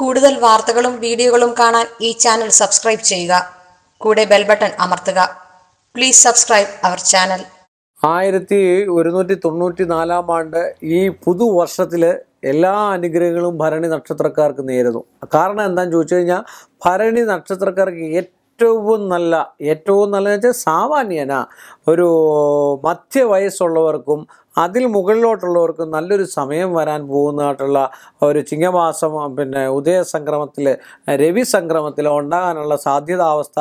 കൂടുതൽ വാർത്തകളും വീഡിയോകളും കാണാൻ ഈ ചാനൽ സബ്സ്ക്രൈബ് ചെയ്യുക കൂടെ ബെൽ ബട്ടൺ അമർത്തുക പ്ലീസ് സബ്സ്ക്രൈബ് അവർ ചാനൽ ആയിരത്തി ഒരുന്നൂറ്റി തൊണ്ണൂറ്റി നാലാം ആണ്ട് ഈ പുതുവർഷത്തിൽ എല്ലാ അനുഗ്രഹങ്ങളും ഭരണി നക്ഷത്രക്കാർക്ക് നേരുന്നു കാരണം എന്താണെന്ന് ചോദിച്ചു കഴിഞ്ഞാൽ ഭരണി നക്ഷത്രക്കാർക്ക് ഏറ്റവും നല്ല ഏറ്റവും നല്ല വെച്ചാൽ സാമാന്യന ഒരു മധ്യവയസ്സുള്ളവർക്കും അതിൽ മുകളിലോട്ടുള്ളവർക്ക് നല്ലൊരു സമയം വരാൻ പോകുന്നതായിട്ടുള്ള ഒരു ചിങ്ങമാസം പിന്നെ ഉദയ രവി സംക്രമത്തിൽ ഉണ്ടാകാനുള്ള സാധ്യതാവസ്ഥ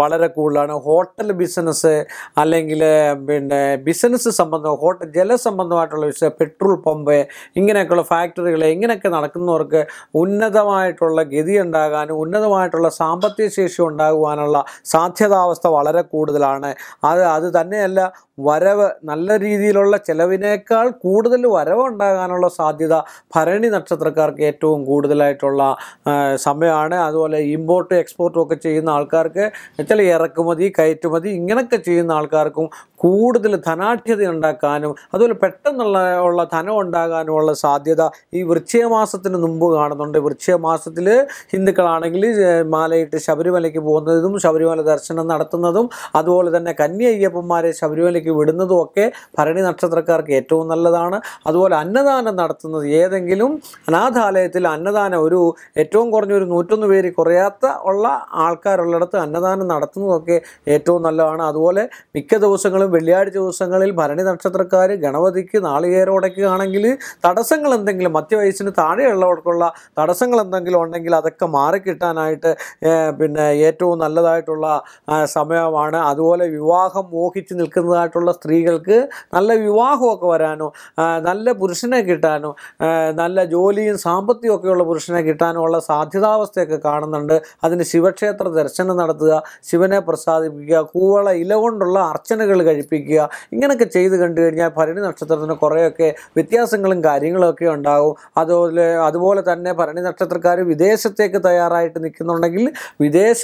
വളരെ കൂടുതലാണ് ഹോട്ടൽ ബിസിനസ് അല്ലെങ്കിൽ പിന്നെ ബിസിനസ് സംബന്ധം ഹോട്ടൽ ജലസംബന്ധമായിട്ടുള്ള വിഷയം പെട്രോൾ പമ്പ് ഇങ്ങനെയൊക്കെയുള്ള ഫാക്ടറികൾ ഇങ്ങനെയൊക്കെ നടക്കുന്നവർക്ക് ഉന്നതമായിട്ടുള്ള ഗതി ഉണ്ടാകാനും ഉന്നതമായിട്ടുള്ള സാമ്പത്തിക ശേഷി ഉണ്ടാകുവാനുള്ള സാധ്യതാവസ്ഥ വളരെ കൂടുതലാണ് അത് അത് തന്നെയല്ല വരവ് നല്ല രീതിയിലുള്ള ചെലവിനേക്കാൾ കൂടുതൽ വരവുണ്ടാകാനുള്ള സാധ്യത ഭരണി നക്ഷത്രക്കാർക്ക് ഏറ്റവും കൂടുതലായിട്ടുള്ള സമയമാണ് അതുപോലെ ഇമ്പോർട്ട് എക്സ്പോർട്ടും ഒക്കെ ചെയ്യുന്ന ആൾക്കാർക്ക് ചില ഇറക്കുമതി കയറ്റുമതി ഇങ്ങനെയൊക്കെ ചെയ്യുന്ന ആൾക്കാർക്കും കൂടുതൽ ധനാഠ്യത ഉണ്ടാക്കാനും അതുപോലെ പെട്ടെന്നുള്ള ഉള്ള ധനം ഉണ്ടാകാനുമുള്ള സാധ്യത ഈ വൃക്ഷമാസത്തിന് മാസത്തിന് മുമ്പ് കാണുന്നുണ്ട് വൃക്ഷമാസത്തിൽ മാസത്തിൽ ഹിന്ദുക്കളാണെങ്കിൽ മാലയിട്ട് ശബരിമലയ്ക്ക് പോകുന്നതും ശബരിമല ദർശനം നടത്തുന്നതും അതുപോലെ തന്നെ കന്യ അയ്യപ്പന്മാരെ ശബരിമലയ്ക്ക് വഴിയിലേക്ക് വിടുന്നതുമൊക്കെ ഭരണി നക്ഷത്രക്കാർക്ക് ഏറ്റവും നല്ലതാണ് അതുപോലെ അന്നദാനം നടത്തുന്നത് ഏതെങ്കിലും അനാഥാലയത്തിൽ അന്നദാനം ഒരു ഏറ്റവും കുറഞ്ഞ ഒരു നൂറ്റൊന്ന് പേര് കുറയാത്ത ഉള്ള ആൾക്കാരുള്ളിടത്ത് അന്നദാനം നടത്തുന്നതൊക്കെ ഏറ്റവും നല്ലതാണ് അതുപോലെ മിക്ക ദിവസങ്ങളും വെള്ളിയാഴ്ച ദിവസങ്ങളിൽ ഭരണി നക്ഷത്രക്കാർ ഗണപതിക്ക് നാളികേരോടയ്ക്കുകയാണെങ്കിൽ തടസ്സങ്ങൾ എന്തെങ്കിലും വയസ്സിന് താഴെയുള്ളവർക്കുള്ള തടസ്സങ്ങൾ എന്തെങ്കിലും ഉണ്ടെങ്കിൽ അതൊക്കെ മാറിക്കിട്ടാനായിട്ട് പിന്നെ ഏറ്റവും നല്ലതായിട്ടുള്ള സമയമാണ് അതുപോലെ വിവാഹം മോഹിച്ച് നിൽക്കുന്നതായിട്ടുള്ള ഉള്ള സ്ത്രീകൾക്ക് നല്ല വിവാഹമൊക്കെ വരാനോ നല്ല പുരുഷനെ കിട്ടാനോ നല്ല ജോലിയും സാമ്പത്തികം ഒക്കെയുള്ള പുരുഷനെ കിട്ടാനോ ഉള്ള സാധ്യതാവസ്ഥയൊക്കെ കാണുന്നുണ്ട് അതിന് ശിവക്ഷേത്ര ദർശനം നടത്തുക ശിവനെ പ്രസാദിപ്പിക്കുക കൂവള ഇല കൊണ്ടുള്ള അർച്ചനകൾ കഴിപ്പിക്കുക ഇങ്ങനെയൊക്കെ ചെയ്ത് കണ്ടു കഴിഞ്ഞാൽ ഭരണി നക്ഷത്രത്തിന് കുറേയൊക്കെ വ്യത്യാസങ്ങളും കാര്യങ്ങളൊക്കെ ഉണ്ടാകും അതുപോലെ അതുപോലെ തന്നെ ഭരണി നക്ഷത്രക്കാർ വിദേശത്തേക്ക് തയ്യാറായിട്ട് നിൽക്കുന്നുണ്ടെങ്കിൽ വിദേശ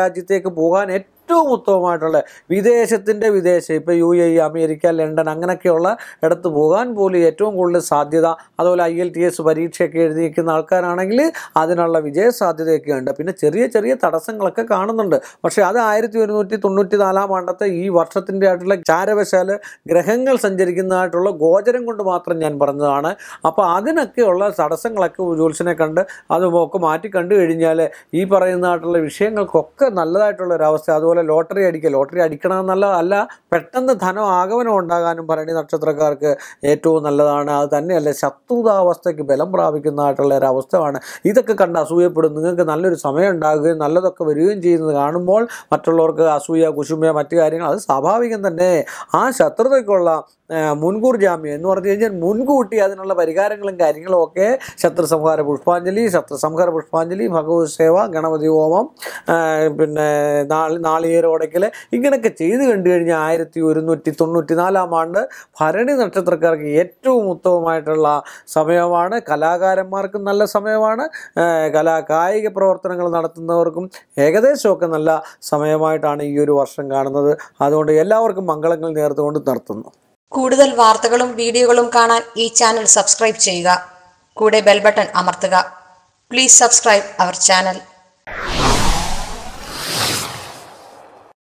രാജ്യത്തേക്ക് പോകാൻ ഏറ്റവും ഏറ്റവും ഉത്തമമായിട്ടുള്ള വിദേശത്തിൻ്റെ വിദേശം ഇപ്പോൾ യു എ അമേരിക്ക ലണ്ടൻ അങ്ങനെയൊക്കെയുള്ള ഇടത്ത് പോകാൻ പോലും ഏറ്റവും കൂടുതൽ സാധ്യത അതുപോലെ ഐ എൽ ടി എസ് പരീക്ഷയൊക്കെ എഴുതിയിരിക്കുന്ന ആൾക്കാരാണെങ്കിൽ അതിനുള്ള വിജയ സാധ്യതയൊക്കെ ഉണ്ട് പിന്നെ ചെറിയ ചെറിയ തടസ്സങ്ങളൊക്കെ കാണുന്നുണ്ട് പക്ഷേ അത് ആയിരത്തി ഒരുന്നൂറ്റി തൊണ്ണൂറ്റി നാലാം ആണ്ടത്തെ ഈ വർഷത്തിൻ്റെ ആയിട്ടുള്ള ചാരവശാൽ ഗ്രഹങ്ങൾ സഞ്ചരിക്കുന്നതായിട്ടുള്ള ഗോചരം കൊണ്ട് മാത്രം ഞാൻ പറഞ്ഞതാണ് അപ്പോൾ അതിനൊക്കെയുള്ള തടസ്സങ്ങളൊക്കെ ജോൽസിനെ കണ്ട് അത് മാറ്റി കണ്ടു കഴിഞ്ഞാൽ ഈ പറയുന്നതായിട്ടുള്ള വിഷയങ്ങൾക്കൊക്കെ നല്ലതായിട്ടുള്ള അവസ്ഥ അതുപോലെ പോലെ ലോട്ടറി അടിക്കുക ലോട്ടറി അടിക്കണം എന്നല്ല അല്ല പെട്ടെന്ന് ധനം ആഗമനം ഉണ്ടാകാനും ഭരണി നക്ഷത്രക്കാർക്ക് ഏറ്റവും നല്ലതാണ് അത് തന്നെയല്ല ശത്രുതാവസ്ഥയ്ക്ക് ബലം പ്രാപിക്കുന്നതായിട്ടുള്ള ഒരു അവസ്ഥയാണ് ഇതൊക്കെ കണ്ട് അസൂയപ്പെടും നിങ്ങൾക്ക് നല്ലൊരു സമയം ഉണ്ടാകുകയും നല്ലതൊക്കെ വരികയും ചെയ്യുന്നത് കാണുമ്പോൾ മറ്റുള്ളവർക്ക് അസൂയ കുശുമ മറ്റു കാര്യങ്ങൾ അത് സ്വാഭാവികം തന്നെ ആ ശത്രുതയ്ക്കുള്ള മുൻകൂർ ജാമ്യം എന്ന് പറഞ്ഞു കഴിഞ്ഞാൽ മുൻകൂട്ടി അതിനുള്ള പരിഹാരങ്ങളും കാര്യങ്ങളും ഒക്കെ ശത്രുസംഹാര പുഷ്പാഞ്ജലി ശത്രുസംഹാര പുഷ്പാഞ്ജലി ഭഗവത് സേവ ഗണപതി ഹോമം പിന്നെ നാളികേരോടയ്ക്കൽ ഇങ്ങനെയൊക്കെ ചെയ്തു കണ്ടു കഴിഞ്ഞാൽ ആയിരത്തി ഒരുന്നൂറ്റി തൊണ്ണൂറ്റി നാലാം ആണ്ട് ഭരണി നക്ഷത്രക്കാർക്ക് ഏറ്റവും ഉത്തമമായിട്ടുള്ള സമയമാണ് കലാകാരന്മാർക്കും നല്ല സമയമാണ് കലാ കായിക പ്രവർത്തനങ്ങൾ നടത്തുന്നവർക്കും ഏകദേശമൊക്കെ നല്ല സമയമായിട്ടാണ് ഈ ഒരു വർഷം കാണുന്നത് അതുകൊണ്ട് എല്ലാവർക്കും മംഗളങ്ങൾ നേർത്തുകൊണ്ട് നിർത്തുന്നു കൂടുതൽ വാർത്തകളും വീഡിയോകളും കാണാൻ ഈ ചാനൽ സബ്സ്ക്രൈബ് ചെയ്യുക കൂടെ ബെൽ ബട്ടൺ അമർത്തുക പ്ലീസ് സബ്സ്ക്രൈബ് അവർ ചാനൽ